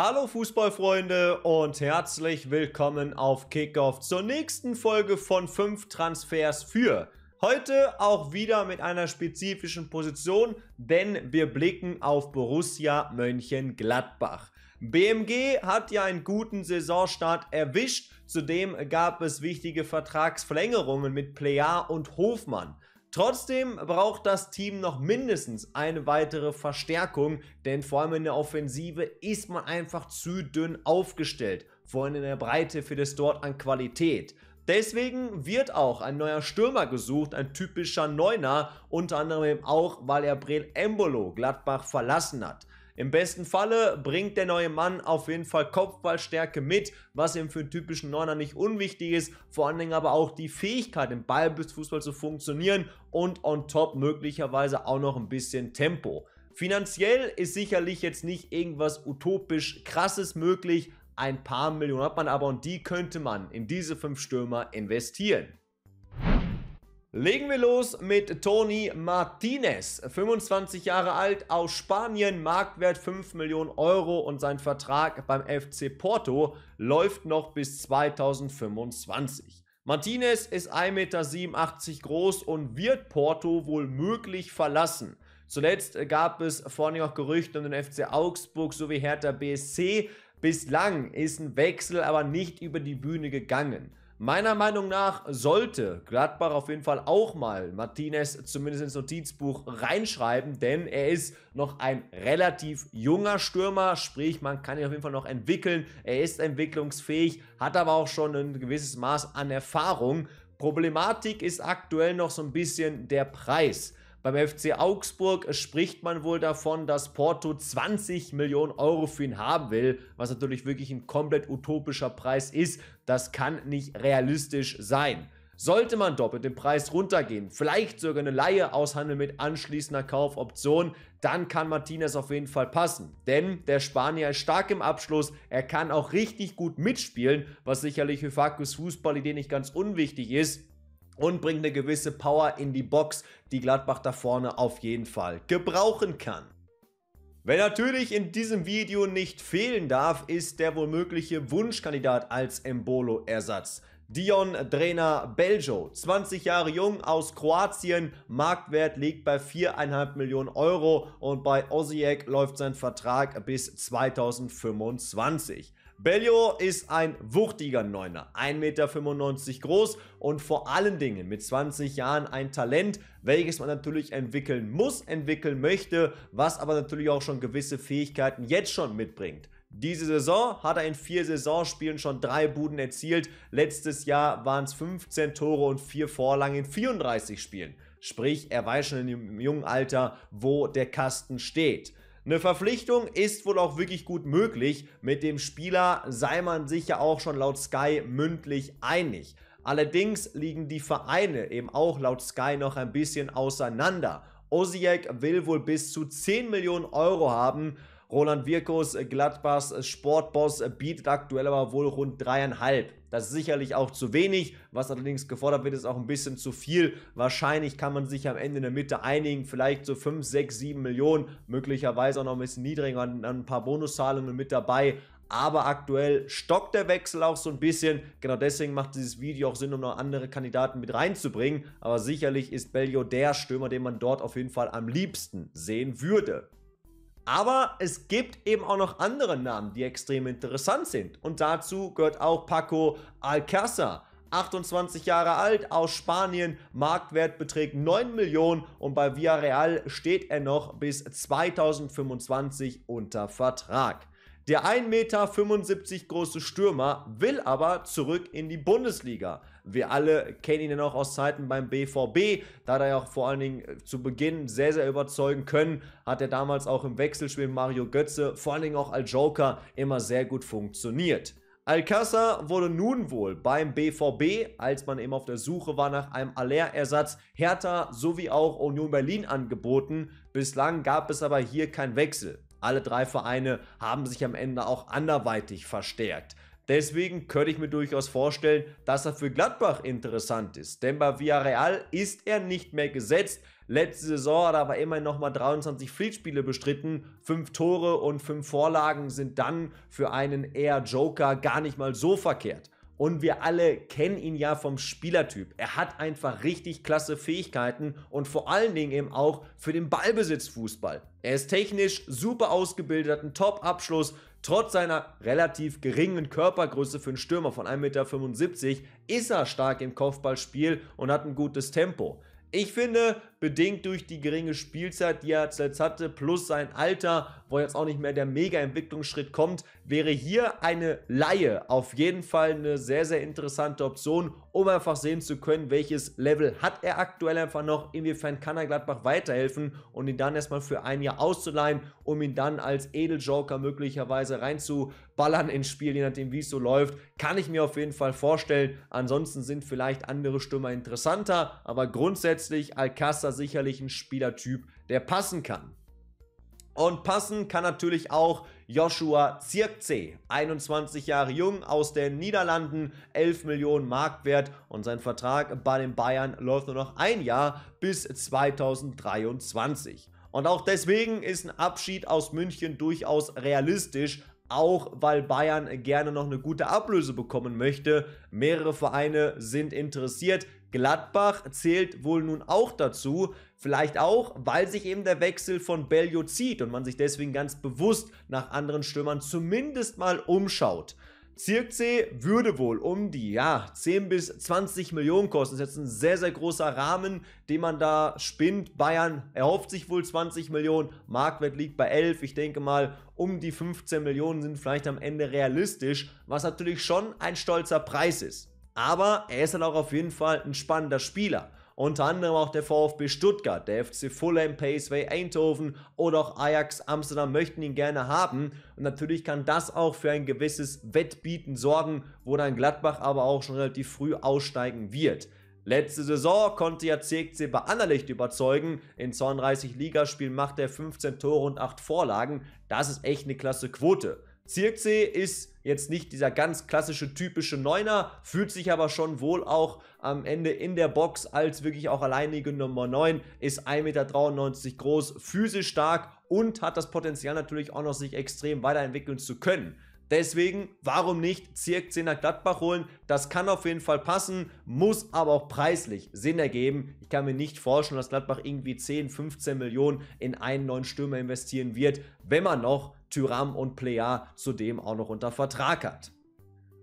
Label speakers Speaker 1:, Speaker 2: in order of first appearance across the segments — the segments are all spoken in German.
Speaker 1: Hallo Fußballfreunde und herzlich willkommen auf Kickoff zur nächsten Folge von 5 Transfers für. Heute auch wieder mit einer spezifischen Position, denn wir blicken auf Borussia Mönchengladbach. BMG hat ja einen guten Saisonstart erwischt, zudem gab es wichtige Vertragsverlängerungen mit Plea und Hofmann. Trotzdem braucht das Team noch mindestens eine weitere Verstärkung, denn vor allem in der Offensive ist man einfach zu dünn aufgestellt, vor allem in der Breite für das dort an Qualität. Deswegen wird auch ein neuer Stürmer gesucht, ein typischer Neuner, unter anderem auch, weil er Brel Embolo Gladbach verlassen hat. Im besten Falle bringt der neue Mann auf jeden Fall Kopfballstärke mit, was ihm für einen typischen Neuner nicht unwichtig ist, vor allen Dingen aber auch die Fähigkeit, im Ballbesitzfußball zu funktionieren und on top möglicherweise auch noch ein bisschen Tempo. Finanziell ist sicherlich jetzt nicht irgendwas utopisch krasses möglich, ein paar Millionen hat man aber und die könnte man in diese fünf Stürmer investieren. Legen wir los mit Tony Martinez, 25 Jahre alt, aus Spanien, Marktwert 5 Millionen Euro und sein Vertrag beim FC Porto läuft noch bis 2025. Martinez ist 1,87 Meter groß und wird Porto wohl möglich verlassen. Zuletzt gab es vorhin auch Gerüchte um den FC Augsburg sowie Hertha BSC. Bislang ist ein Wechsel aber nicht über die Bühne gegangen. Meiner Meinung nach sollte Gladbach auf jeden Fall auch mal Martinez zumindest ins Notizbuch reinschreiben, denn er ist noch ein relativ junger Stürmer, sprich man kann ihn auf jeden Fall noch entwickeln, er ist entwicklungsfähig, hat aber auch schon ein gewisses Maß an Erfahrung. Problematik ist aktuell noch so ein bisschen der Preis. Beim FC Augsburg spricht man wohl davon, dass Porto 20 Millionen Euro für ihn haben will, was natürlich wirklich ein komplett utopischer Preis ist. Das kann nicht realistisch sein. Sollte man doppelt den Preis runtergehen, vielleicht sogar eine Laie aushandeln mit anschließender Kaufoption, dann kann Martinez auf jeden Fall passen. Denn der Spanier ist stark im Abschluss, er kann auch richtig gut mitspielen, was sicherlich für Fakus Fußballidee nicht ganz unwichtig ist und bringt eine gewisse Power in die Box, die Gladbach da vorne auf jeden Fall gebrauchen kann. Wer natürlich in diesem Video nicht fehlen darf, ist der womögliche Wunschkandidat als Embolo-Ersatz. Dion Drena Beljo, 20 Jahre jung aus Kroatien, Marktwert liegt bei 4,5 Millionen Euro und bei Osijek läuft sein Vertrag bis 2025. Bellio ist ein wuchtiger Neuner, 1,95 Meter groß und vor allen Dingen mit 20 Jahren ein Talent, welches man natürlich entwickeln muss, entwickeln möchte, was aber natürlich auch schon gewisse Fähigkeiten jetzt schon mitbringt. Diese Saison hat er in vier Saisonspielen schon drei Buden erzielt. Letztes Jahr waren es 15 Tore und vier Vorlagen in 34 Spielen. Sprich, er weiß schon im jungen Alter, wo der Kasten steht. Eine Verpflichtung ist wohl auch wirklich gut möglich. Mit dem Spieler sei man sich ja auch schon laut Sky mündlich einig. Allerdings liegen die Vereine eben auch laut Sky noch ein bisschen auseinander. Osijek will wohl bis zu 10 Millionen Euro haben. Roland Wirkus, Gladbachs Sportboss, bietet aktuell aber wohl rund dreieinhalb. Das ist sicherlich auch zu wenig. Was allerdings gefordert wird, ist auch ein bisschen zu viel. Wahrscheinlich kann man sich am Ende in der Mitte einigen. Vielleicht so 5, 6, 7 Millionen. Möglicherweise auch noch ein bisschen niedriger. und ein paar Bonuszahlungen mit dabei. Aber aktuell stockt der Wechsel auch so ein bisschen. Genau deswegen macht dieses Video auch Sinn, um noch andere Kandidaten mit reinzubringen. Aber sicherlich ist Belio der Stürmer, den man dort auf jeden Fall am liebsten sehen würde. Aber es gibt eben auch noch andere Namen, die extrem interessant sind. Und dazu gehört auch Paco Alcázar. 28 Jahre alt, aus Spanien, Marktwert beträgt 9 Millionen und bei Villarreal steht er noch bis 2025 unter Vertrag. Der 1,75 Meter große Stürmer will aber zurück in die Bundesliga. Wir alle kennen ihn ja noch aus Zeiten beim BVB. Da hat er ja auch vor allen Dingen äh, zu Beginn sehr, sehr überzeugen können. Hat er damals auch im Wechselspiel Mario Götze, vor allen Dingen auch als Joker, immer sehr gut funktioniert. Alcázar wurde nun wohl beim BVB, als man eben auf der Suche war nach einem Aller-Ersatz, Hertha sowie auch Union Berlin angeboten. Bislang gab es aber hier keinen Wechsel. Alle drei Vereine haben sich am Ende auch anderweitig verstärkt. Deswegen könnte ich mir durchaus vorstellen, dass er für Gladbach interessant ist. Denn bei Villarreal ist er nicht mehr gesetzt. Letzte Saison hat er aber immerhin nochmal 23 Fleetspiele bestritten. Fünf Tore und fünf Vorlagen sind dann für einen eher Joker gar nicht mal so verkehrt. Und wir alle kennen ihn ja vom Spielertyp. Er hat einfach richtig klasse Fähigkeiten und vor allen Dingen eben auch für den Ballbesitzfußball. Er ist technisch super ausgebildet, hat einen Top-Abschluss, Trotz seiner relativ geringen Körpergröße für einen Stürmer von 1,75 Meter ist er stark im Kopfballspiel und hat ein gutes Tempo. Ich finde, bedingt durch die geringe Spielzeit, die er zuletzt hatte, plus sein Alter, wo jetzt auch nicht mehr der Mega-Entwicklungsschritt kommt, wäre hier eine Laie auf jeden Fall eine sehr, sehr interessante Option, um einfach sehen zu können, welches Level hat er aktuell einfach noch, inwiefern kann er Gladbach weiterhelfen und ihn dann erstmal für ein Jahr auszuleihen, um ihn dann als Edeljoker möglicherweise reinzuballern ins Spiel, je nachdem wie es so läuft, kann ich mir auf jeden Fall vorstellen. Ansonsten sind vielleicht andere Stürmer interessanter, aber grundsätzlich Alcázar sicherlich ein Spielertyp, der passen kann. Und passen kann natürlich auch Joshua Zirkze, 21 Jahre jung aus den Niederlanden, 11 Millionen Marktwert und sein Vertrag bei den Bayern läuft nur noch ein Jahr bis 2023. Und auch deswegen ist ein Abschied aus München durchaus realistisch, auch weil Bayern gerne noch eine gute Ablöse bekommen möchte. Mehrere Vereine sind interessiert. Gladbach zählt wohl nun auch dazu, vielleicht auch, weil sich eben der Wechsel von Bellio zieht und man sich deswegen ganz bewusst nach anderen Stürmern zumindest mal umschaut. Zirkzee würde wohl um die ja, 10 bis 20 Millionen kosten. Das ist jetzt ein sehr, sehr großer Rahmen, den man da spinnt. Bayern erhofft sich wohl 20 Millionen. Marktwert liegt bei 11. Ich denke mal, um die 15 Millionen sind vielleicht am Ende realistisch, was natürlich schon ein stolzer Preis ist. Aber er ist dann auch auf jeden Fall ein spannender Spieler. Unter anderem auch der VfB Stuttgart, der FC Fulham, Paceway, Eindhoven oder auch Ajax Amsterdam möchten ihn gerne haben. Und natürlich kann das auch für ein gewisses Wettbieten sorgen, wo dann Gladbach aber auch schon relativ früh aussteigen wird. Letzte Saison konnte ja CXC bei Anderlecht überzeugen. In 32 Ligaspielen macht er 15 Tore und 8 Vorlagen. Das ist echt eine klasse Quote. Zirkzee ist jetzt nicht dieser ganz klassische typische Neuner, fühlt sich aber schon wohl auch am Ende in der Box als wirklich auch alleinige Nummer 9, ist 1,93 Meter groß, physisch stark und hat das Potenzial natürlich auch noch sich extrem weiterentwickeln zu können. Deswegen, warum nicht Zirkzee nach Gladbach holen? Das kann auf jeden Fall passen, muss aber auch preislich Sinn ergeben. Ich kann mir nicht vorstellen, dass Gladbach irgendwie 10, 15 Millionen in einen neuen Stürmer investieren wird, wenn man noch Tyram und Plea zudem auch noch unter Vertrag hat.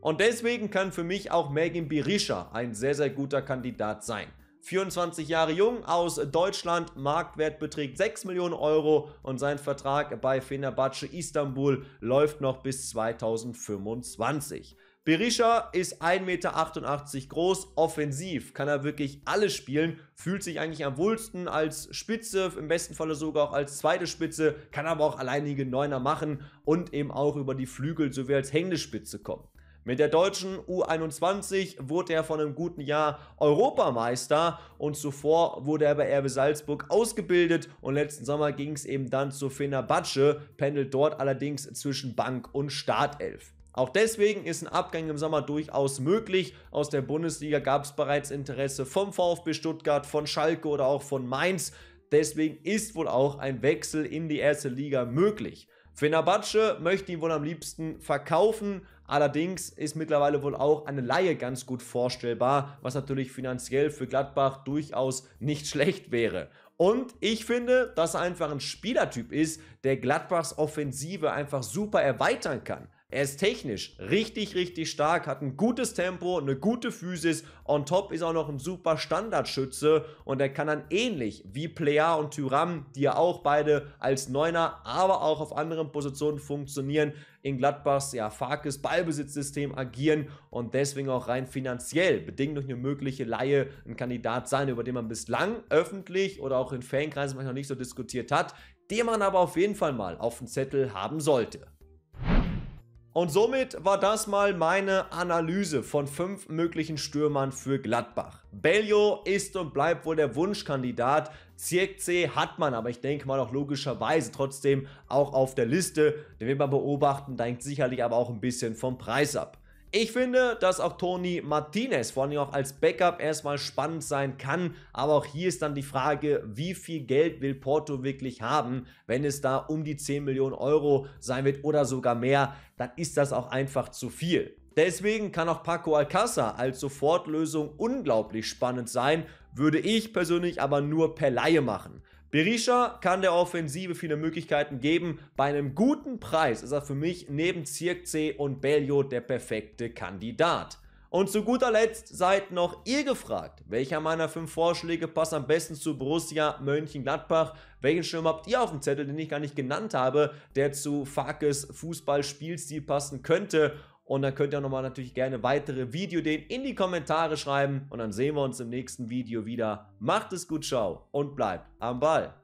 Speaker 1: Und deswegen kann für mich auch Megan Birisha ein sehr, sehr guter Kandidat sein. 24 Jahre jung aus Deutschland, Marktwert beträgt 6 Millionen Euro und sein Vertrag bei Fenerbahce Istanbul läuft noch bis 2025. Berisha ist 1,88 Meter groß, offensiv, kann er wirklich alles spielen, fühlt sich eigentlich am wohlsten als Spitze, im besten Falle sogar auch als zweite Spitze, kann aber auch alleinige Neuner machen und eben auch über die Flügel sowie als hängende Spitze kommen. Mit der deutschen U21 wurde er von einem guten Jahr Europameister und zuvor wurde er bei Erbe Salzburg ausgebildet und letzten Sommer ging es eben dann zu Fenerbahce, pendelt dort allerdings zwischen Bank und Startelf. Auch deswegen ist ein Abgang im Sommer durchaus möglich. Aus der Bundesliga gab es bereits Interesse vom VfB Stuttgart, von Schalke oder auch von Mainz. Deswegen ist wohl auch ein Wechsel in die erste Liga möglich. Fenerbahce möchte ihn wohl am liebsten verkaufen, allerdings ist mittlerweile wohl auch eine Laie ganz gut vorstellbar, was natürlich finanziell für Gladbach durchaus nicht schlecht wäre. Und ich finde, dass er einfach ein Spielertyp ist, der Gladbachs Offensive einfach super erweitern kann. Er ist technisch richtig, richtig stark, hat ein gutes Tempo, eine gute Physis. On top ist auch noch ein super Standardschütze und er kann dann ähnlich wie Plea und Tyram, die ja auch beide als Neuner, aber auch auf anderen Positionen funktionieren, in Gladbachs ja fakes Ballbesitzsystem agieren und deswegen auch rein finanziell bedingt durch eine mögliche Laie ein Kandidat sein, über den man bislang öffentlich oder auch in Fankreisen vielleicht noch nicht so diskutiert hat, den man aber auf jeden Fall mal auf dem Zettel haben sollte. Und somit war das mal meine Analyse von fünf möglichen Stürmern für Gladbach. Bellio ist und bleibt wohl der Wunschkandidat. Zirkzee hat man aber, ich denke mal auch logischerweise trotzdem auch auf der Liste. Den wird man beobachten, denkt sicherlich aber auch ein bisschen vom Preis ab. Ich finde, dass auch Tony Martinez vor allem auch als Backup erstmal spannend sein kann. Aber auch hier ist dann die Frage, wie viel Geld will Porto wirklich haben, wenn es da um die 10 Millionen Euro sein wird oder sogar mehr, dann ist das auch einfach zu viel. Deswegen kann auch Paco Alcázar als Sofortlösung unglaublich spannend sein, würde ich persönlich aber nur per Laie machen. Berisha kann der Offensive viele Möglichkeiten geben. Bei einem guten Preis ist er für mich neben Zirkzee und Belio der perfekte Kandidat. Und zu guter Letzt seid noch ihr gefragt, welcher meiner fünf Vorschläge passt am besten zu Borussia Mönchengladbach? Welchen Schirm habt ihr auf dem Zettel, den ich gar nicht genannt habe, der zu Fakes Fußballspielstil passen könnte? Und dann könnt ihr auch nochmal natürlich gerne weitere Videoideen in die Kommentare schreiben. Und dann sehen wir uns im nächsten Video wieder. Macht es gut, ciao und bleibt am Ball.